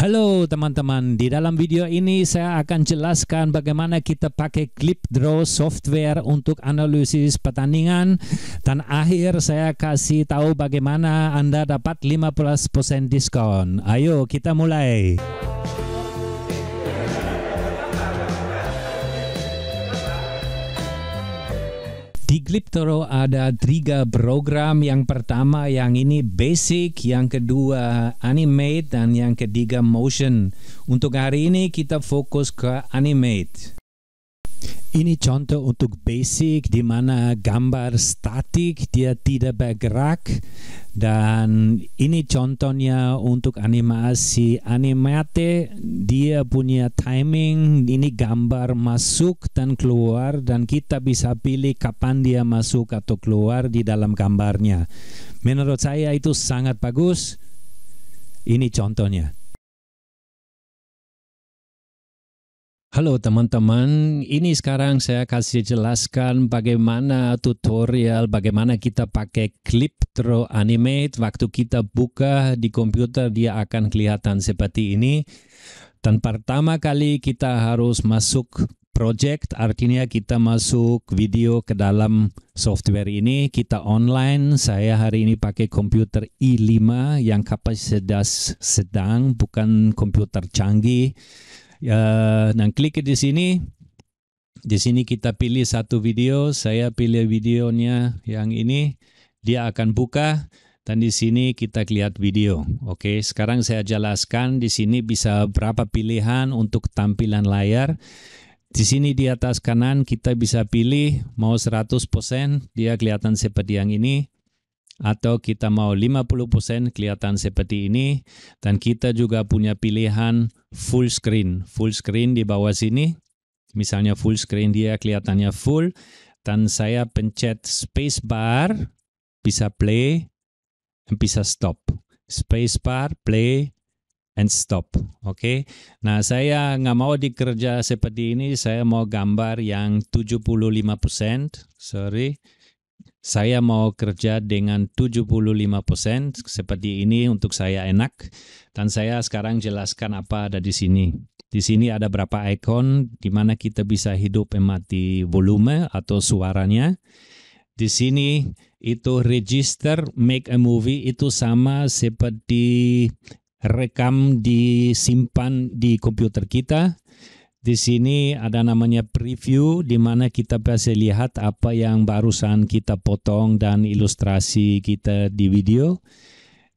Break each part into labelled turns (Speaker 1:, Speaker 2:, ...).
Speaker 1: Halo teman-teman, di dalam video ini saya akan jelaskan bagaimana kita pakai Draw software untuk analisis pertandingan dan akhir saya kasih tahu bagaimana Anda dapat 15% diskon. Ayo kita mulai. di ada tiga program. Yang pertama yang ini basic, yang kedua animate, dan yang ketiga motion. Untuk hari ini kita fokus ke animate. Ini contoh untuk basic di mana gambar statik dia tidak bergerak dan ini contohnya untuk animasi animate dia punya timing ini gambar masuk dan keluar dan kita bisa pilih kapan dia masuk atau keluar di dalam gambarnya. Menurut saya itu sangat bagus. Ini contohnya. Halo teman-teman, ini sekarang saya kasih jelaskan bagaimana tutorial, bagaimana kita pakai throw Animate. Waktu kita buka di komputer dia akan kelihatan seperti ini. Dan pertama kali kita harus masuk project, artinya kita masuk video ke dalam software ini. Kita online, saya hari ini pakai komputer i5 yang kapasitas sedang, bukan komputer canggih. Ya, dan klik di sini. Di sini kita pilih satu video. Saya pilih videonya yang ini. Dia akan buka dan di sini kita lihat video. Oke, sekarang saya jelaskan di sini bisa berapa pilihan untuk tampilan layar. Di sini di atas kanan kita bisa pilih mau 100% dia kelihatan seperti yang ini atau kita mau 50% kelihatan seperti ini dan kita juga punya pilihan full screen. Full screen di bawah sini. Misalnya full screen dia kelihatannya full dan saya pencet space bar bisa play dan bisa stop. Space bar play and stop. Oke. Okay? Nah, saya nggak mau dikerja seperti ini, saya mau gambar yang 75%. Sorry saya mau kerja dengan 75% seperti ini untuk saya enak dan saya sekarang jelaskan apa ada di sini. Di sini ada berapa icon di mana kita bisa hidup dan mati volume atau suaranya. Di sini itu register make a movie itu sama seperti rekam disimpan di komputer kita di sini ada namanya preview di mana kita bisa lihat apa yang barusan kita potong dan ilustrasi kita di video.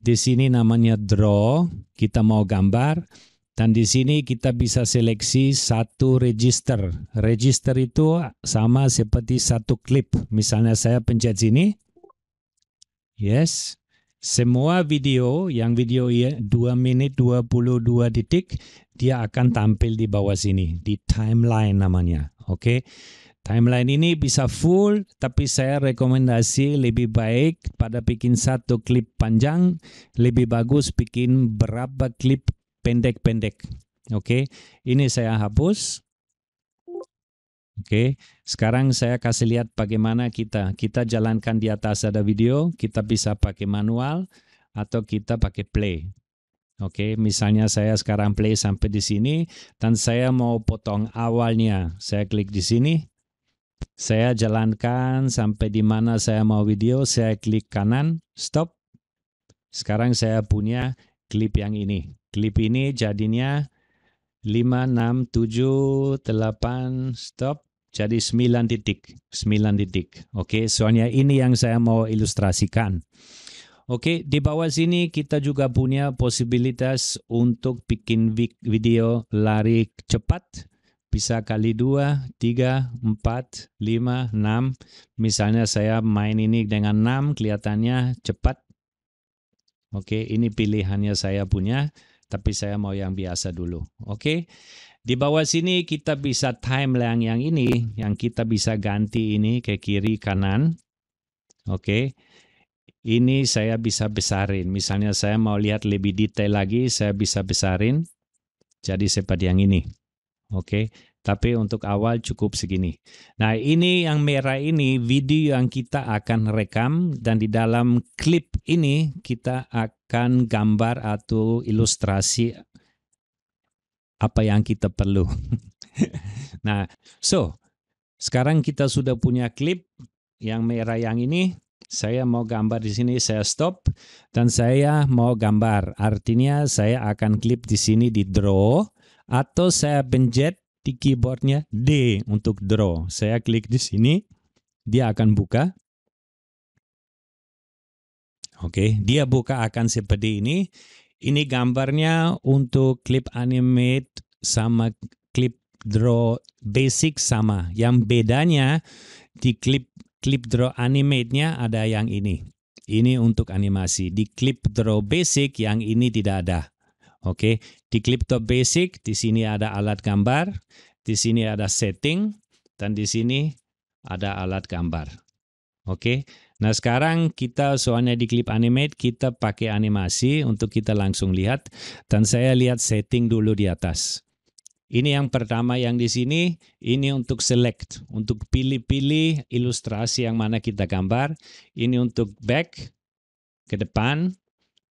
Speaker 1: Di sini namanya draw, kita mau gambar dan di sini kita bisa seleksi satu register. Register itu sama seperti satu klip. Misalnya saya pencet sini. Yes. Semua video yang video 2 ya, menit 22 detik dia akan tampil di bawah sini di timeline namanya. Oke. Okay? Timeline ini bisa full, tapi saya rekomendasi lebih baik pada bikin satu klip panjang, lebih bagus bikin berapa klip pendek-pendek. Oke, okay? ini saya hapus. Oke, okay. sekarang saya kasih lihat bagaimana kita kita jalankan di atas ada video, kita bisa pakai manual atau kita pakai play. Oke, okay, misalnya saya sekarang play sampai di sini dan saya mau potong awalnya. Saya klik di sini. Saya jalankan sampai di mana saya mau video, saya klik kanan, stop. Sekarang saya punya klip yang ini. Klip ini jadinya 5 6 7 8 stop. Jadi 9 titik, 9 titik. Oke, okay, soalnya ini yang saya mau ilustrasikan. Oke, okay, di bawah sini kita juga punya posibilitas untuk bikin video lari cepat. Bisa kali dua tiga empat lima enam Misalnya saya main ini dengan enam kelihatannya cepat. Oke, okay, ini pilihannya saya punya, tapi saya mau yang biasa dulu. Oke, okay? di bawah sini kita bisa timeline yang ini, yang kita bisa ganti ini ke kiri kanan. Oke. Okay ini saya bisa besarin. Misalnya saya mau lihat lebih detail lagi, saya bisa besarin. Jadi seperti yang ini. Oke, okay. tapi untuk awal cukup segini. Nah ini yang merah ini video yang kita akan rekam dan di dalam klip ini kita akan gambar atau ilustrasi apa yang kita perlu. nah, so sekarang kita sudah punya klip yang merah yang ini saya mau gambar di sini, saya stop, dan saya mau gambar. Artinya saya akan klik di sini di draw, atau saya pencet di keyboardnya D untuk draw. Saya klik di sini, dia akan buka. Oke, dia buka akan seperti ini. Ini gambarnya untuk klip animate sama klip draw basic sama. Yang bedanya di klip clip draw animate-nya ada yang ini. Ini untuk animasi. Di clip draw basic yang ini tidak ada. Oke, di clip draw basic di sini ada alat gambar, di sini ada setting dan di sini ada alat gambar. Oke. Nah, sekarang kita soalnya di clip animate kita pakai animasi untuk kita langsung lihat dan saya lihat setting dulu di atas. Ini yang pertama yang di sini, ini untuk select, untuk pilih-pilih ilustrasi yang mana kita gambar. Ini untuk back, ke depan.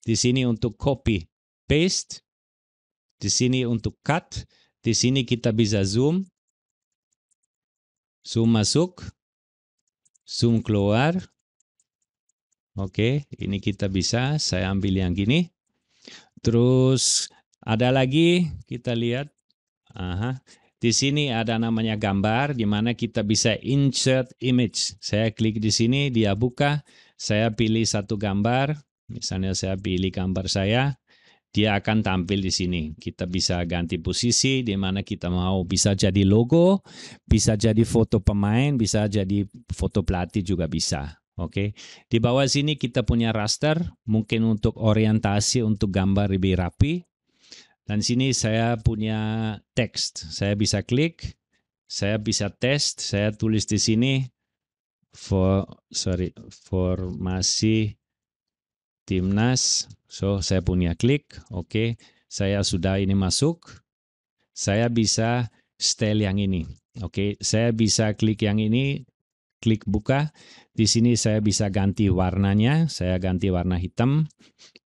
Speaker 1: Di sini untuk copy, paste. Di sini untuk cut. Di sini kita bisa zoom. Zoom masuk. Zoom keluar. Oke, ini kita bisa. Saya ambil yang gini. Terus ada lagi, kita lihat Aha. Di sini ada namanya gambar, di mana kita bisa insert image. Saya klik di sini, dia buka. Saya pilih satu gambar, misalnya saya pilih gambar saya, dia akan tampil di sini. Kita bisa ganti posisi di mana kita mau. Bisa jadi logo, bisa jadi foto pemain, bisa jadi foto pelatih juga bisa. Oke, okay. di bawah sini kita punya raster, mungkin untuk orientasi, untuk gambar lebih rapi. Dan sini saya punya teks. Saya bisa klik, saya bisa test, saya tulis di sini for sorry, formasi timnas. So saya punya klik, oke. Okay. Saya sudah ini masuk. Saya bisa style yang ini. Oke, okay. saya bisa klik yang ini, klik buka. Di sini saya bisa ganti warnanya, saya ganti warna hitam.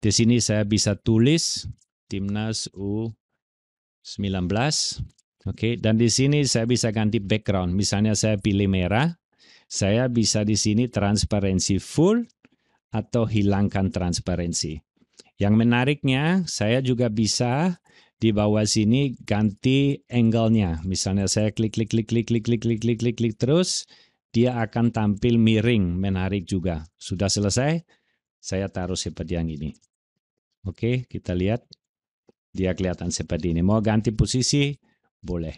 Speaker 1: Di sini saya bisa tulis timnas U19. Oke, okay, dan di sini saya bisa ganti background. Misalnya saya pilih merah, saya bisa di sini transparansi full atau hilangkan transparansi. Yang menariknya, saya juga bisa di bawah sini ganti angle-nya. Misalnya saya klik klik klik klik klik klik klik klik klik klik terus, dia akan tampil miring, menarik juga. Sudah selesai? Saya taruh seperti yang ini. Oke, okay, kita lihat dia kelihatan seperti ini. Mau ganti posisi? Boleh.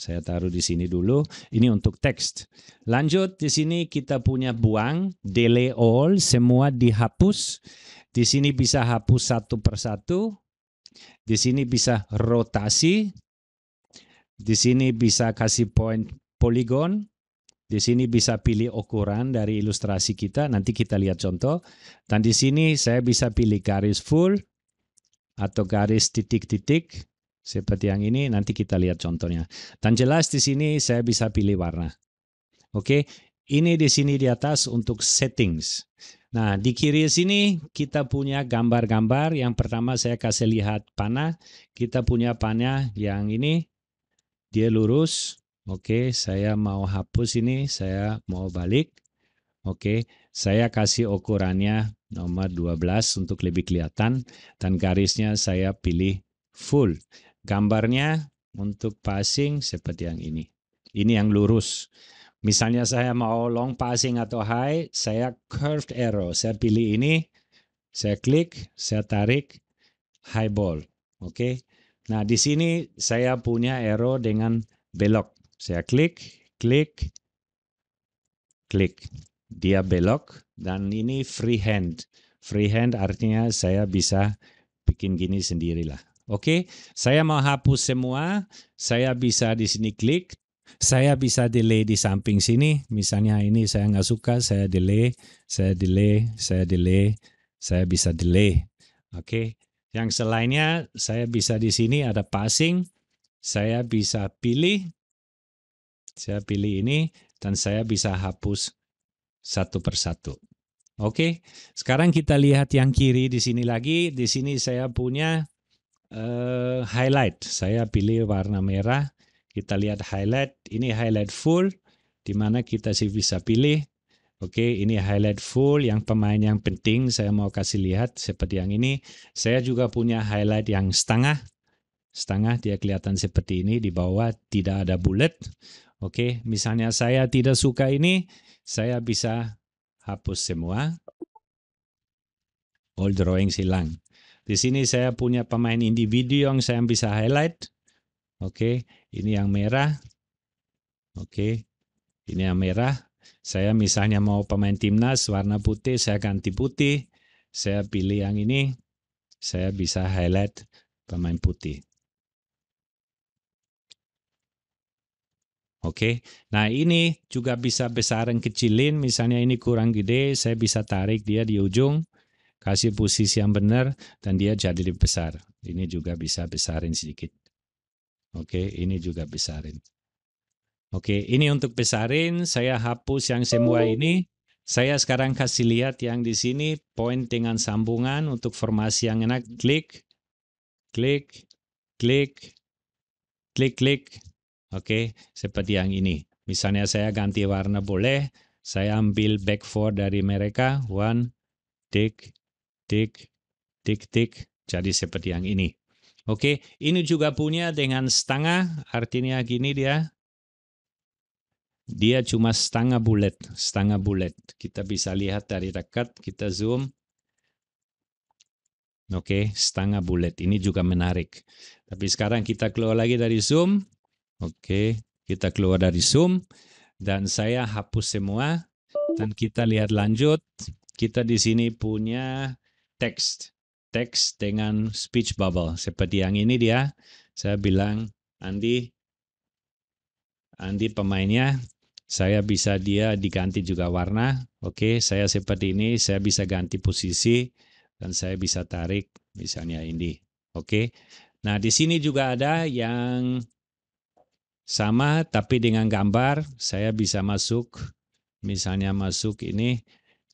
Speaker 1: Saya taruh di sini dulu. Ini untuk teks. Lanjut di sini kita punya buang, delay all, semua dihapus. Di sini bisa hapus satu persatu. Di sini bisa rotasi. Di sini bisa kasih point poligon. Di sini bisa pilih ukuran dari ilustrasi kita. Nanti kita lihat contoh. Dan di sini saya bisa pilih garis full, atau garis titik-titik seperti yang ini nanti kita lihat contohnya. Dan jelas di sini saya bisa pilih warna. Oke, ini di sini di atas untuk settings. Nah, di kiri sini kita punya gambar-gambar. Yang pertama saya kasih lihat panah. Kita punya panah yang ini. Dia lurus. Oke, saya mau hapus ini. Saya mau balik. Oke, saya kasih ukurannya nomor 12 untuk lebih kelihatan dan garisnya saya pilih full. Gambarnya untuk passing seperti yang ini. Ini yang lurus. Misalnya saya mau long passing atau high, saya curved arrow. Saya pilih ini, saya klik, saya tarik high ball. Oke. Okay? Nah, di sini saya punya arrow dengan belok. Saya klik, klik, klik dia belok dan ini freehand. Freehand artinya saya bisa bikin gini sendirilah. Oke, okay? saya mau hapus semua. Saya bisa di sini klik. Saya bisa delay di samping sini. Misalnya ini saya nggak suka, saya delay, saya delay, saya delay, saya bisa delay. Oke, okay? yang selainnya saya bisa di sini ada passing. Saya bisa pilih, saya pilih ini dan saya bisa hapus satu persatu. Oke, sekarang kita lihat yang kiri di sini lagi. Di sini saya punya uh, highlight. Saya pilih warna merah. Kita lihat highlight. Ini highlight full, di mana kita sih bisa pilih. Oke, ini highlight full yang pemain yang penting. Saya mau kasih lihat seperti yang ini. Saya juga punya highlight yang setengah. Setengah dia kelihatan seperti ini. Di bawah tidak ada bullet. Oke, misalnya saya tidak suka ini saya bisa hapus semua. All drawing hilang. Di sini saya punya pemain individu yang saya bisa highlight. Oke, okay. ini yang merah. Oke, okay. ini yang merah. Saya misalnya mau pemain timnas warna putih, saya ganti putih. Saya pilih yang ini. Saya bisa highlight pemain putih. Oke, okay? nah ini juga bisa besaran kecilin, misalnya ini kurang gede, saya bisa tarik dia di ujung, kasih posisi yang benar, dan dia jadi lebih besar. Ini juga bisa besarin sedikit. Oke, okay? ini juga besarin. Oke, okay, ini untuk besarin, saya hapus yang semua ini. Saya sekarang kasih lihat yang di sini, poin dengan sambungan untuk formasi yang enak. Klik, klik, klik, klik, klik, Oke, okay? seperti yang ini. Misalnya saya ganti warna boleh, saya ambil back four dari mereka, one, tick, tick, tick, tick, jadi seperti yang ini. Oke, okay? ini juga punya dengan setengah, artinya gini dia, dia cuma setengah bulat, setengah bulat. Kita bisa lihat dari dekat, kita zoom. Oke, okay, setengah bulat. Ini juga menarik. Tapi sekarang kita keluar lagi dari zoom. Oke, kita keluar dari Zoom dan saya hapus semua dan kita lihat lanjut. Kita di sini punya teks, teks dengan speech bubble seperti yang ini dia. Saya bilang Andi Andi pemainnya saya bisa dia diganti juga warna. Oke, saya seperti ini, saya bisa ganti posisi dan saya bisa tarik misalnya ini. Oke. Nah, di sini juga ada yang sama tapi dengan gambar saya bisa masuk misalnya masuk ini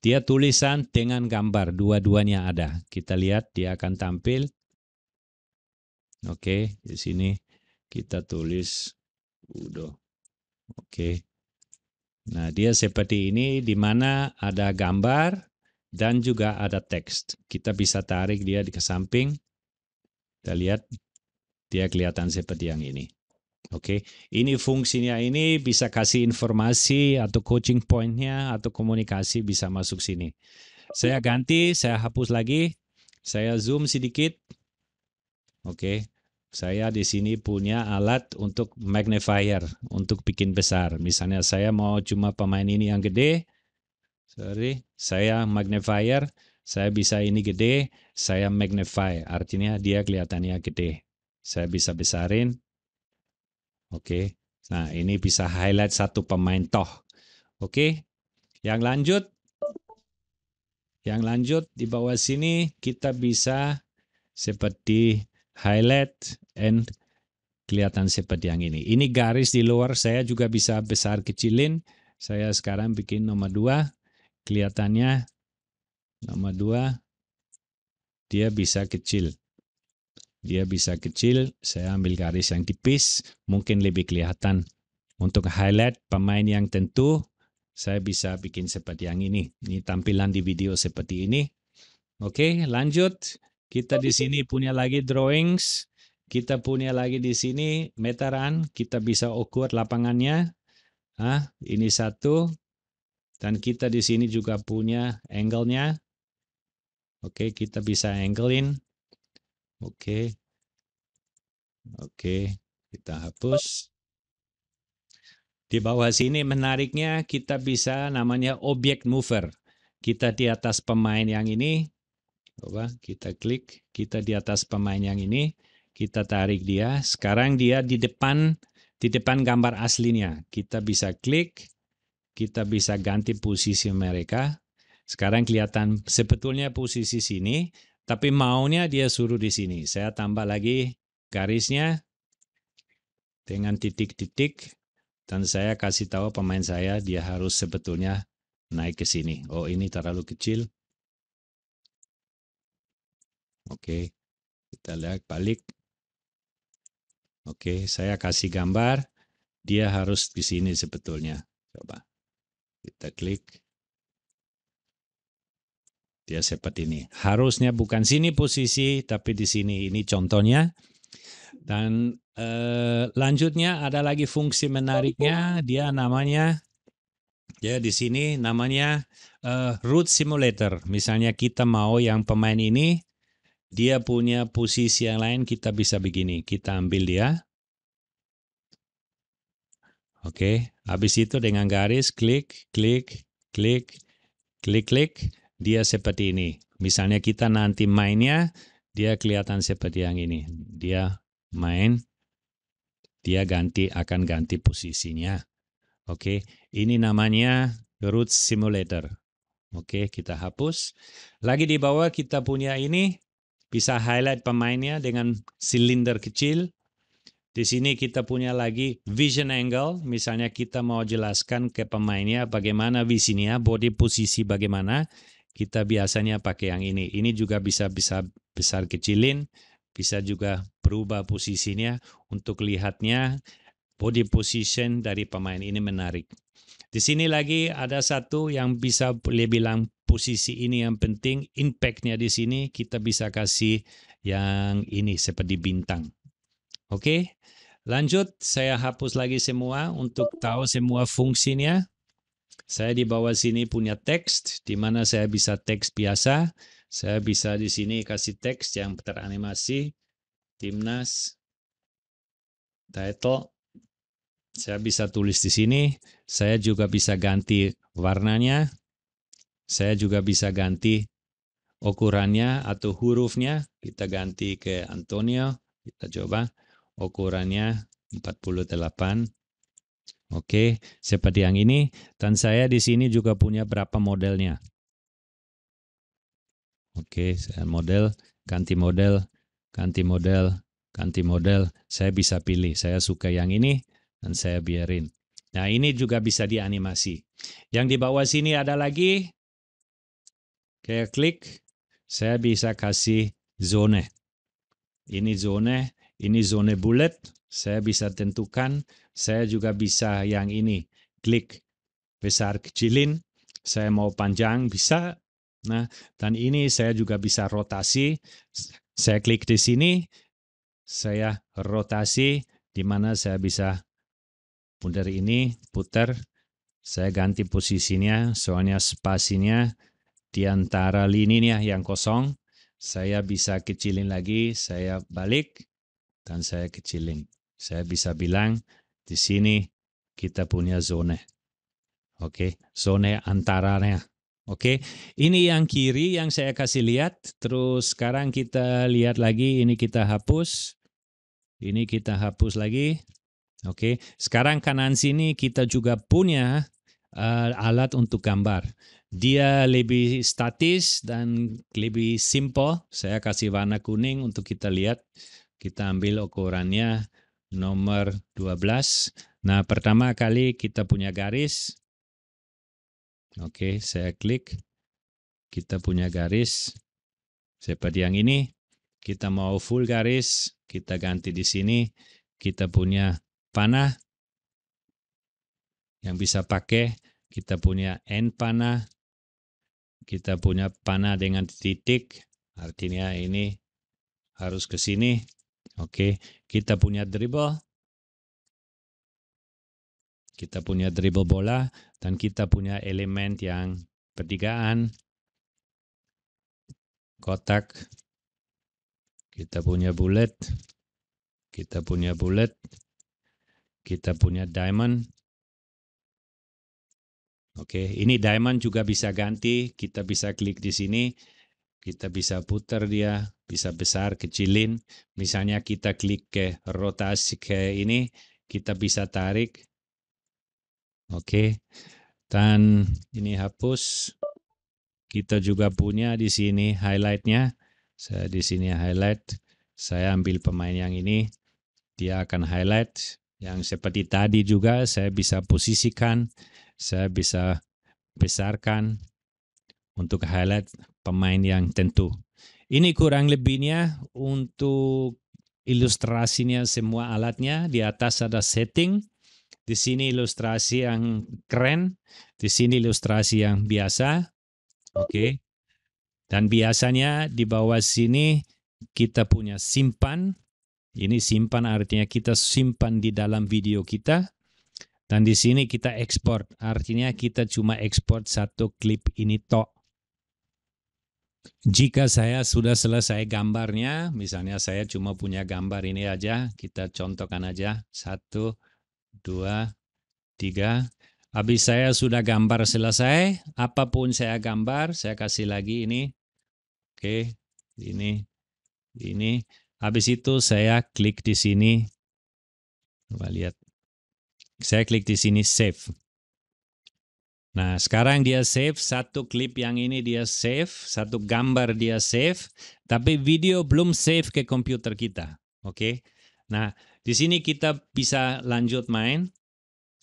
Speaker 1: dia tulisan dengan gambar dua-duanya ada kita lihat dia akan tampil oke di sini kita tulis udo oke nah dia seperti ini di mana ada gambar dan juga ada teks kita bisa tarik dia ke samping kita lihat dia kelihatan seperti yang ini Oke, okay. ini fungsinya ini bisa kasih informasi atau coaching pointnya atau komunikasi bisa masuk sini. Saya ganti, saya hapus lagi, saya zoom sedikit. Oke, okay. saya di sini punya alat untuk magnifier untuk bikin besar. Misalnya saya mau cuma pemain ini yang gede, sorry, saya magnifier, saya bisa ini gede, saya magnify, artinya dia kelihatannya gede. Saya bisa besarin, Oke. Nah, ini bisa highlight satu pemain toh. Oke. Yang lanjut yang lanjut di bawah sini kita bisa seperti highlight and kelihatan seperti yang ini. Ini garis di luar saya juga bisa besar kecilin. Saya sekarang bikin nomor 2. Kelihatannya nomor 2 dia bisa kecil. Dia bisa kecil, saya ambil garis yang tipis, mungkin lebih kelihatan. Untuk highlight pemain yang tentu, saya bisa bikin seperti yang ini. Ini tampilan di video seperti ini. Oke, lanjut. Kita di sini punya lagi drawings. Kita punya lagi di sini meteran. Kita bisa ukur lapangannya. Ah, ini satu. Dan kita di sini juga punya angle-nya. Oke, kita bisa angle-in. Oke. Okay. Oke, okay. kita hapus. Di bawah sini menariknya kita bisa namanya object mover. Kita di atas pemain yang ini. Coba kita klik. Kita di atas pemain yang ini. Kita tarik dia. Sekarang dia di depan di depan gambar aslinya. Kita bisa klik. Kita bisa ganti posisi mereka. Sekarang kelihatan sebetulnya posisi sini, tapi maunya dia suruh di sini. Saya tambah lagi garisnya dengan titik-titik dan saya kasih tahu pemain saya dia harus sebetulnya naik ke sini. Oh, ini terlalu kecil. Oke. Kita lihat balik. Oke, saya kasih gambar dia harus di sini sebetulnya. Coba kita klik. Dia ya, seperti ini. Harusnya bukan sini posisi, tapi di sini ini contohnya. Dan eh, lanjutnya ada lagi fungsi menariknya. Dia namanya ya di sini namanya eh, root simulator. Misalnya kita mau yang pemain ini dia punya posisi yang lain kita bisa begini. Kita ambil dia. Oke, habis itu dengan garis klik, klik, klik, klik, klik dia seperti ini. Misalnya kita nanti mainnya, dia kelihatan seperti yang ini. Dia main, dia ganti akan ganti posisinya. Oke, okay. ini namanya root simulator. Oke, okay, kita hapus. Lagi di bawah kita punya ini, bisa highlight pemainnya dengan silinder kecil. Di sini kita punya lagi vision angle, misalnya kita mau jelaskan ke pemainnya bagaimana visinya, body posisi bagaimana kita biasanya pakai yang ini. Ini juga bisa bisa besar kecilin, bisa juga berubah posisinya untuk lihatnya body position dari pemain ini menarik. Di sini lagi ada satu yang bisa boleh bilang posisi ini yang penting, impactnya di sini kita bisa kasih yang ini seperti bintang. Oke, lanjut saya hapus lagi semua untuk tahu semua fungsinya. Saya di bawah sini punya teks, di mana saya bisa teks biasa. Saya bisa di sini kasih teks yang teranimasi. Timnas. Title. Saya bisa tulis di sini. Saya juga bisa ganti warnanya. Saya juga bisa ganti ukurannya atau hurufnya. Kita ganti ke Antonio. Kita coba ukurannya 48 Oke, seperti yang ini dan saya di sini juga punya berapa modelnya. Oke, saya model, ganti model, ganti model, ganti model, saya bisa pilih. Saya suka yang ini dan saya biarin. Nah, ini juga bisa dianimasi. Yang di bawah sini ada lagi. Saya klik, saya bisa kasih zone. Ini zone, ini zone bullet, saya bisa tentukan, saya juga bisa yang ini, klik besar kecilin, saya mau panjang bisa. Nah, dan ini saya juga bisa rotasi. Saya klik di sini, saya rotasi di mana saya bisa putar ini, putar. Saya ganti posisinya, soalnya spasinya di antara lininya yang kosong saya bisa kecilin lagi, saya balik, dan saya kecilin. Saya bisa bilang di sini kita punya zone. Oke, okay? zone antaranya. Oke, okay? ini yang kiri yang saya kasih lihat. Terus sekarang kita lihat lagi, ini kita hapus. Ini kita hapus lagi. Oke, okay? sekarang kanan sini kita juga punya uh, alat untuk gambar. Dia lebih statis dan lebih simple. Saya kasih warna kuning untuk kita lihat. Kita ambil ukurannya nomor 12. Nah, pertama kali kita punya garis. Oke, saya klik. Kita punya garis. Seperti yang ini. Kita mau full garis. Kita ganti di sini. Kita punya panah. Yang bisa pakai. Kita punya end panah. Kita punya panah dengan titik. Artinya ini harus ke sini Oke, kita punya dribble. Kita punya dribble bola dan kita punya elemen yang pertigaan, kotak. Kita punya bullet. Kita punya bullet. Kita punya diamond. Oke, ini diamond juga bisa ganti. Kita bisa klik di sini. Kita bisa putar dia, bisa besar, kecilin. Misalnya kita klik ke rotasi ke ini, kita bisa tarik. Oke. Okay. Dan ini hapus. Kita juga punya di sini highlightnya. Saya di sini highlight. Saya ambil pemain yang ini. Dia akan highlight. Yang seperti tadi juga saya bisa posisikan. Saya bisa besarkan untuk highlight pemain yang tentu. Ini kurang lebihnya untuk ilustrasinya semua alatnya. Di atas ada setting. Di sini ilustrasi yang keren. Di sini ilustrasi yang biasa. Oke. Okay. Dan biasanya di bawah sini kita punya simpan. Ini simpan artinya kita simpan di dalam video kita. Dan di sini kita ekspor. Artinya kita cuma ekspor satu klip ini tok jika saya sudah selesai gambarnya, misalnya saya cuma punya gambar ini aja, kita contohkan aja. Satu, dua, tiga. Habis saya sudah gambar selesai, apapun saya gambar, saya kasih lagi ini. Oke, ini, ini. Habis itu saya klik di sini. Coba lihat. Saya klik di sini save. Nah, sekarang dia save satu klip yang ini dia save, satu gambar dia save, tapi video belum save ke komputer kita. Oke. Okay? Nah, di sini kita bisa lanjut main.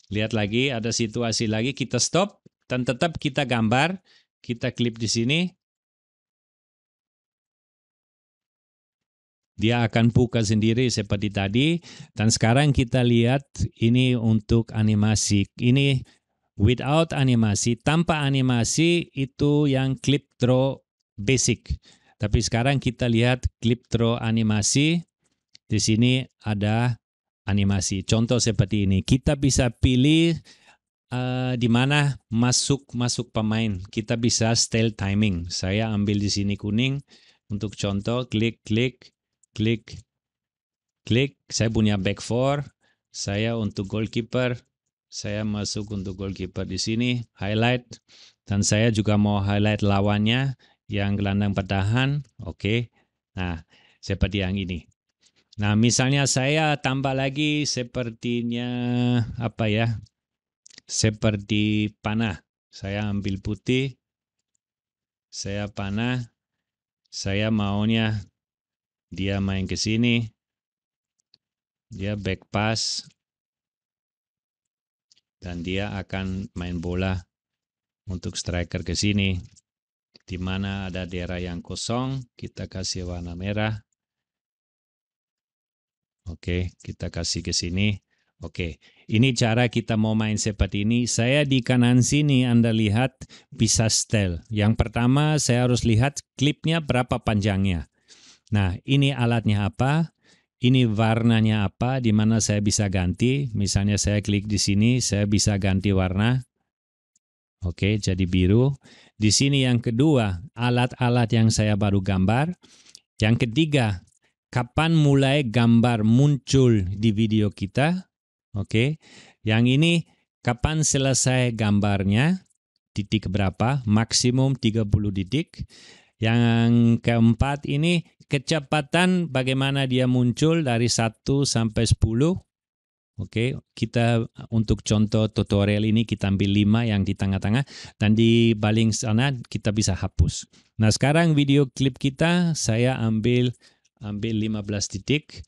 Speaker 1: Lihat lagi ada situasi lagi kita stop dan tetap kita gambar, kita klip di sini. Dia akan buka sendiri seperti tadi dan sekarang kita lihat ini untuk animasi. Ini without animasi, tanpa animasi itu yang clip draw basic. Tapi sekarang kita lihat clip draw animasi. Di sini ada animasi. Contoh seperti ini. Kita bisa pilih uh, di mana masuk-masuk pemain. Kita bisa style timing. Saya ambil di sini kuning untuk contoh. Klik, klik, klik, klik. Saya punya back four. Saya untuk goalkeeper saya masuk untuk goalkeeper di sini, highlight. Dan saya juga mau highlight lawannya yang gelandang petahan Oke. Nah, seperti yang ini. Nah, misalnya saya tambah lagi sepertinya apa ya? Seperti panah. Saya ambil putih. Saya panah. Saya maunya dia main ke sini. Dia back pass dan dia akan main bola untuk striker ke sini. Di mana ada daerah yang kosong, kita kasih warna merah. Oke, kita kasih ke sini. Oke, ini cara kita mau main seperti ini. Saya di kanan sini Anda lihat bisa stel. Yang pertama saya harus lihat klipnya berapa panjangnya. Nah, ini alatnya apa? ini warnanya apa, di mana saya bisa ganti. Misalnya saya klik di sini, saya bisa ganti warna. Oke, jadi biru. Di sini yang kedua, alat-alat yang saya baru gambar. Yang ketiga, kapan mulai gambar muncul di video kita. Oke, yang ini kapan selesai gambarnya, titik berapa, maksimum 30 titik. Yang keempat ini kecepatan bagaimana dia muncul dari 1 sampai 10. Oke, okay. kita untuk contoh tutorial ini kita ambil 5 yang di tengah-tengah dan di baling sana kita bisa hapus. Nah, sekarang video klip kita saya ambil ambil 15 titik.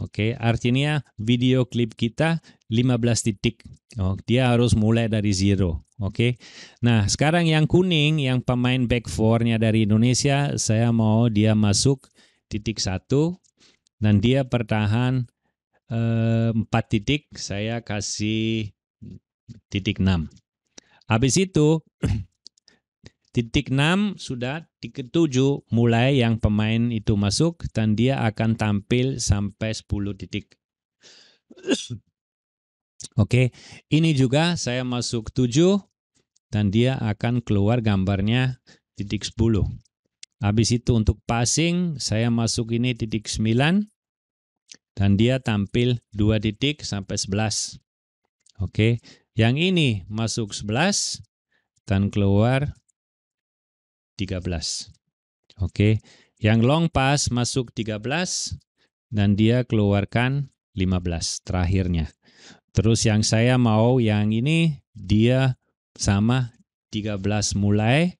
Speaker 1: Oke, okay, artinya video klip kita 15 detik. Oh, dia harus mulai dari zero. Oke. Okay? Nah, sekarang yang kuning, yang pemain back four-nya dari Indonesia, saya mau dia masuk titik satu dan dia pertahan eh, 4 titik, saya kasih titik 6. Habis itu Titik 6 sudah, titik 7 mulai yang pemain itu masuk dan dia akan tampil sampai 10 titik. Oke, okay. ini juga saya masuk 7 dan dia akan keluar gambarnya titik 10. Habis itu untuk passing saya masuk ini titik 9 dan dia tampil 2 titik sampai 11. Oke, okay. yang ini masuk 11 dan keluar 13. Oke, yang long pass masuk 13 dan dia keluarkan 15 terakhirnya. Terus yang saya mau yang ini dia sama 13 mulai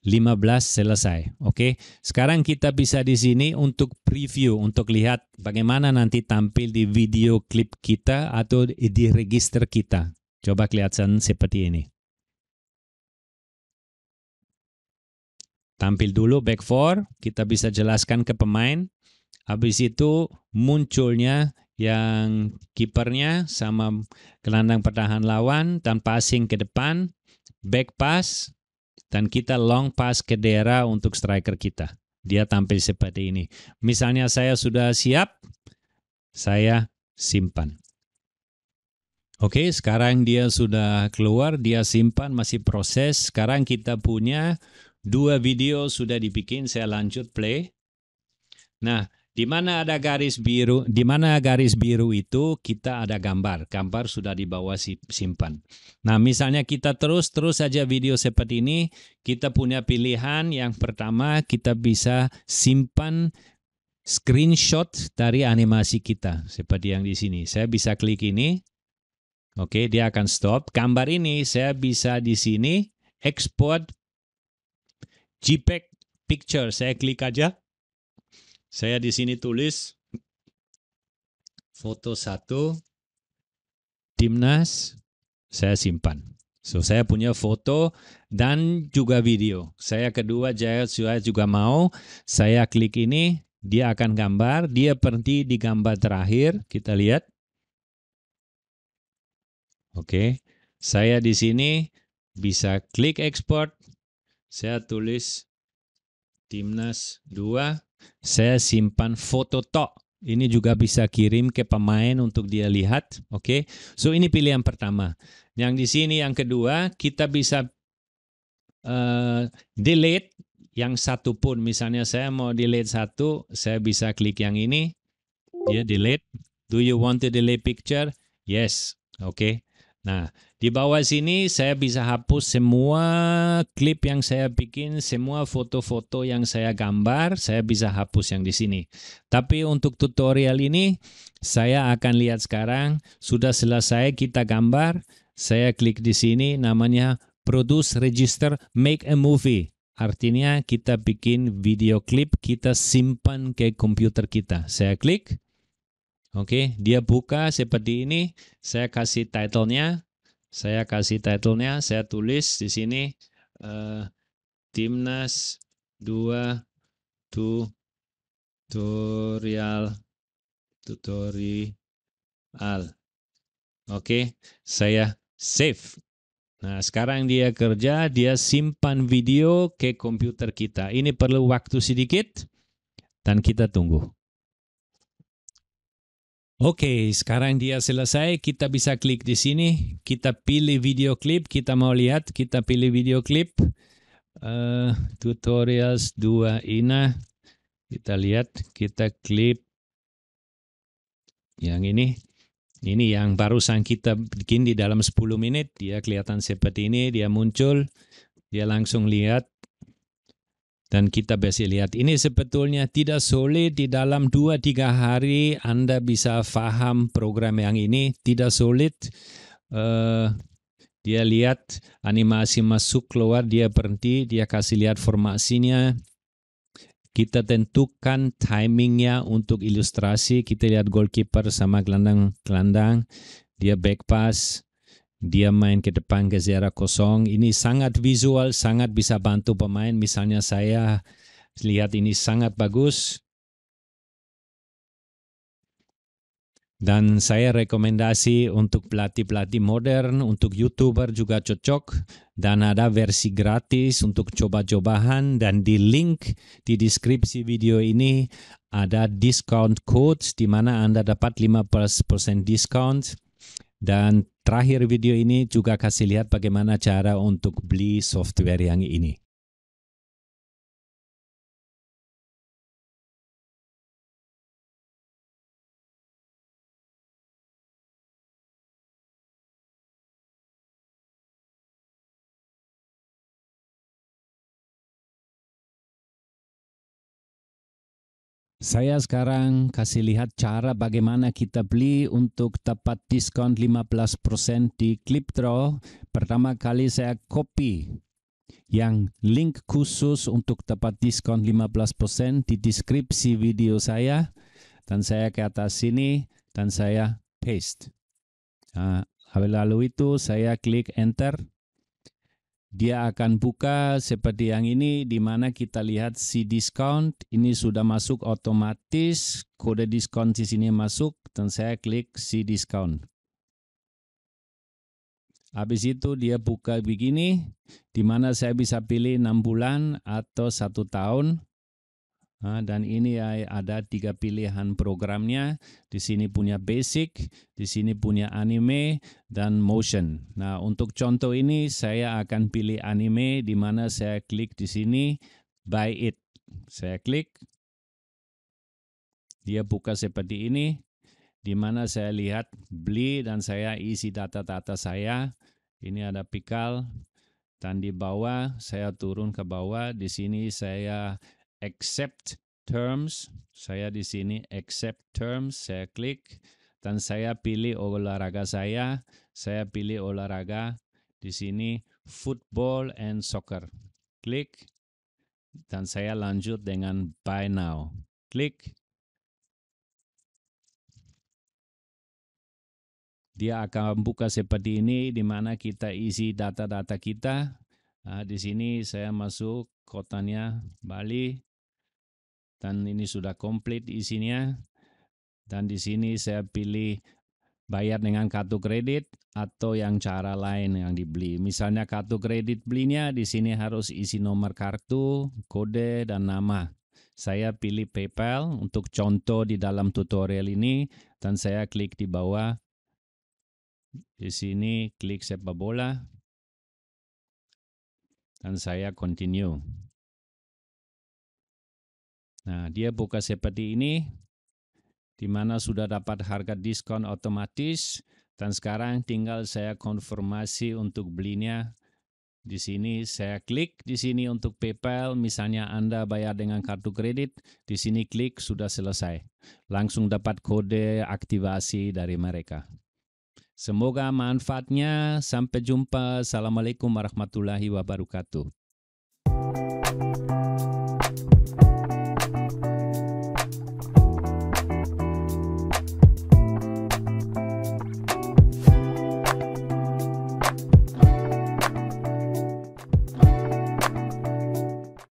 Speaker 1: 15 selesai. Oke. Sekarang kita bisa di sini untuk preview untuk lihat bagaimana nanti tampil di video klip kita atau di register kita. Coba kelihatan seperti ini. tampil dulu back four, kita bisa jelaskan ke pemain. Habis itu munculnya yang kipernya sama gelandang pertahanan lawan dan passing ke depan, back pass dan kita long pass ke daerah untuk striker kita. Dia tampil seperti ini. Misalnya saya sudah siap, saya simpan. Oke, sekarang dia sudah keluar, dia simpan masih proses. Sekarang kita punya Dua video sudah dibikin, saya lanjut play. Nah, di mana ada garis biru, di mana garis biru itu kita ada gambar. Gambar sudah di bawah simpan. Nah, misalnya kita terus-terus saja video seperti ini, kita punya pilihan yang pertama kita bisa simpan screenshot dari animasi kita seperti yang di sini. Saya bisa klik ini. Oke, dia akan stop. Gambar ini saya bisa di sini export. JPEG picture. Saya klik aja. Saya di sini tulis foto satu timnas. Saya simpan. So saya punya foto dan juga video. Saya kedua saya juga mau saya klik ini dia akan gambar, dia berhenti di gambar terakhir kita lihat. Oke. Okay. Saya di sini bisa klik export saya tulis timnas 2, saya simpan foto tok. Ini juga bisa kirim ke pemain untuk dia lihat, oke? Okay? So ini pilihan pertama. Yang di sini yang kedua, kita bisa uh, delete yang satu pun. Misalnya saya mau delete satu, saya bisa klik yang ini, dia delete. Do you want to delete picture? Yes, oke. Okay. Nah, di bawah sini saya bisa hapus semua klip yang saya bikin, semua foto-foto yang saya gambar, saya bisa hapus yang di sini. Tapi untuk tutorial ini, saya akan lihat sekarang, sudah selesai kita gambar, saya klik di sini namanya Produce Register Make a Movie. Artinya kita bikin video klip, kita simpan ke komputer kita. Saya klik, oke, okay, dia buka seperti ini, saya kasih titlenya, saya kasih titlenya, saya tulis di sini uh, Timnas 2 tutorial tutorial. Oke, okay, saya save. Nah, sekarang dia kerja, dia simpan video ke komputer kita. Ini perlu waktu sedikit dan kita tunggu. Oke, sekarang dia selesai. Kita bisa klik di sini. Kita pilih video klip. Kita mau lihat. Kita pilih video klip. Uh, tutorials 2 Ina. Kita lihat. Kita klip yang ini. Ini yang barusan kita bikin di dalam 10 menit. Dia kelihatan seperti ini. Dia muncul. Dia langsung lihat. Dan kita bisa lihat ini sebetulnya tidak sulit di dalam 2-3 hari Anda bisa faham program yang ini. Tidak sulit. Uh, eh, dia lihat animasi masuk keluar, dia berhenti, dia kasih lihat formasinya. Kita tentukan timingnya untuk ilustrasi. Kita lihat goalkeeper sama gelandang-gelandang. Dia back pass dia main ke depan ke zero kosong. Ini sangat visual, sangat bisa bantu pemain. Misalnya saya lihat ini sangat bagus. Dan saya rekomendasi untuk pelatih-pelatih modern, untuk YouTuber juga cocok. Dan ada versi gratis untuk coba-cobaan. Dan di link di deskripsi video ini ada discount code di mana Anda dapat 15% discount dan terakhir video ini juga kasih lihat bagaimana cara untuk beli software yang ini. Saya sekarang kasih lihat cara bagaimana kita beli untuk dapat diskon 15% di ClipDraw. Pertama kali saya copy yang link khusus untuk dapat diskon 15% di deskripsi video saya. Dan saya ke atas sini dan saya paste. Nah, lalu itu saya klik enter. Dia akan buka seperti yang ini di mana kita lihat si discount ini sudah masuk otomatis kode diskon di sini masuk dan saya klik si discount. Habis itu dia buka begini di mana saya bisa pilih 6 bulan atau satu tahun Ah, dan ini ya, ada tiga pilihan programnya. Di sini punya basic, di sini punya anime, dan motion. Nah, untuk contoh ini saya akan pilih anime, di mana saya klik di sini, buy it. Saya klik, dia buka seperti ini, di mana saya lihat beli dan saya isi data-data saya. Ini ada pikal, dan di bawah saya turun ke bawah. Di sini saya accept terms. Saya di sini accept terms, saya klik dan saya pilih olahraga saya. Saya pilih olahraga di sini football and soccer. Klik dan saya lanjut dengan buy now. Klik. Dia akan buka seperti ini di mana kita isi data-data kita. Nah, di sini saya masuk kotanya Bali. Dan ini sudah komplit isinya. Dan di sini saya pilih bayar dengan kartu kredit atau yang cara lain yang dibeli. Misalnya kartu kredit belinya di sini harus isi nomor kartu, kode dan nama. Saya pilih PayPal untuk contoh di dalam tutorial ini dan saya klik di bawah. Di sini klik sepak bola dan saya continue. Nah, dia buka seperti ini, di mana sudah dapat harga diskon otomatis, dan sekarang tinggal saya konfirmasi untuk belinya. Di sini saya klik di sini untuk PayPal, misalnya Anda bayar dengan kartu kredit, di sini klik sudah selesai. Langsung dapat kode aktivasi dari mereka. Semoga manfaatnya. Sampai jumpa. Assalamualaikum warahmatullahi wabarakatuh.